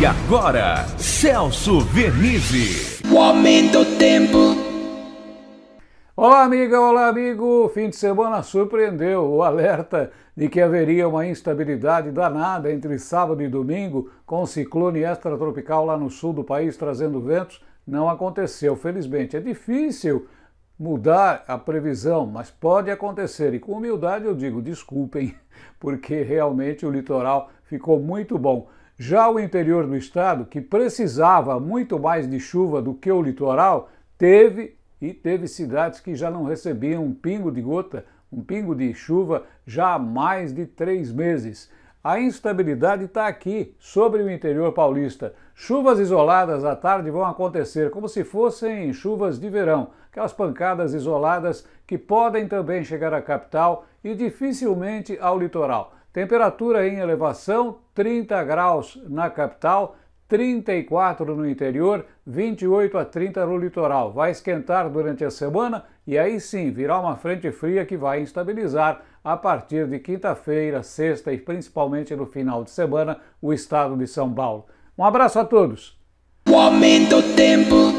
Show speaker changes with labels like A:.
A: E agora, Celso Vernizzi. O aumento do tempo. Olá, amiga, olá, amigo. O fim de semana surpreendeu o alerta de que haveria uma instabilidade danada entre sábado e domingo, com um ciclone extratropical lá no sul do país trazendo ventos. Não aconteceu, felizmente. É difícil mudar a previsão, mas pode acontecer. E com humildade eu digo, desculpem, porque realmente o litoral ficou muito bom. Já o interior do estado, que precisava muito mais de chuva do que o litoral, teve e teve cidades que já não recebiam um pingo de gota, um pingo de chuva já há mais de três meses. A instabilidade está aqui, sobre o interior paulista. Chuvas isoladas à tarde vão acontecer, como se fossem chuvas de verão, aquelas pancadas isoladas que podem também chegar à capital e dificilmente ao litoral. Temperatura em elevação: 30 graus na capital, 34 no interior, 28 a 30 no litoral. Vai esquentar durante a semana e aí sim virá uma frente fria que vai estabilizar a partir de quinta-feira, sexta e principalmente no final de semana o estado de São Paulo. Um abraço a todos. O aumento do tempo.